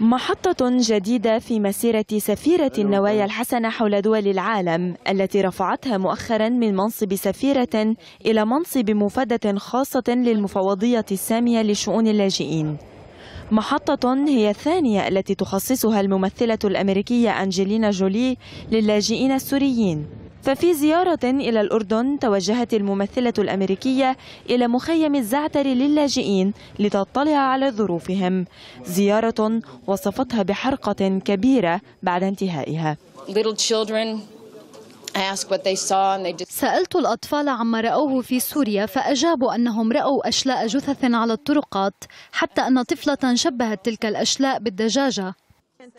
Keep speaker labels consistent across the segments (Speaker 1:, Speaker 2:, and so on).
Speaker 1: محطة جديدة في مسيرة سفيرة أيوة، النوايا أيوة. الحسنة حول دول العالم التي رفعتها مؤخرا من منصب سفيرة إلى منصب مفادة خاصة للمفوضية السامية لشؤون اللاجئين محطة هي الثانية التي تخصصها الممثلة الأمريكية أنجلينا جولي للاجئين السوريين ففي زيارة إلى الأردن توجهت الممثلة الأمريكية إلى مخيم الزعتر للاجئين لتطلع على ظروفهم زيارة وصفتها بحرقة كبيرة بعد انتهائها سألت الأطفال عما رأوه في سوريا فأجابوا أنهم رأوا أشلاء جثث على الطرقات حتى أن طفلة شبهت تلك الأشلاء بالدجاجة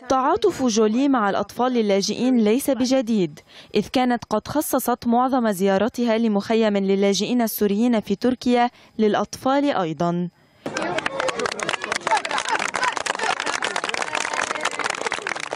Speaker 1: تعاطف جولي مع الأطفال اللاجئين ليس بجديد إذ كانت قد خصصت معظم زيارتها لمخيم للاجئين السوريين في تركيا للأطفال أيضاً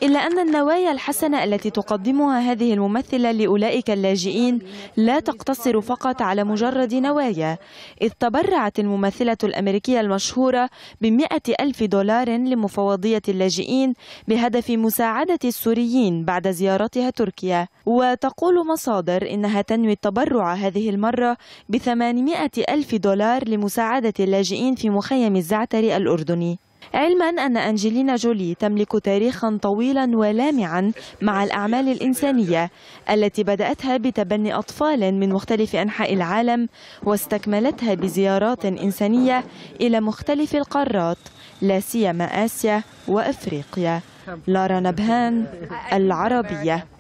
Speaker 1: إلا أن النوايا الحسنة التي تقدمها هذه الممثلة لأولئك اللاجئين لا تقتصر فقط على مجرد نوايا إذ تبرعت الممثلة الأمريكية المشهورة بمئة ألف دولار لمفوضية اللاجئين بهدف مساعدة السوريين بعد زيارتها تركيا وتقول مصادر إنها تنوي التبرع هذه المرة بثمانمائة ألف دولار لمساعدة اللاجئين في مخيم الزعتر الأردني علما أن أنجلينا جولي تملك تاريخا طويلا ولامعا مع الأعمال الإنسانية التي بدأتها بتبني أطفال من مختلف أنحاء العالم واستكملتها بزيارات إنسانية إلى مختلف القارات لا سيما آسيا وأفريقيا لارا نبهان العربية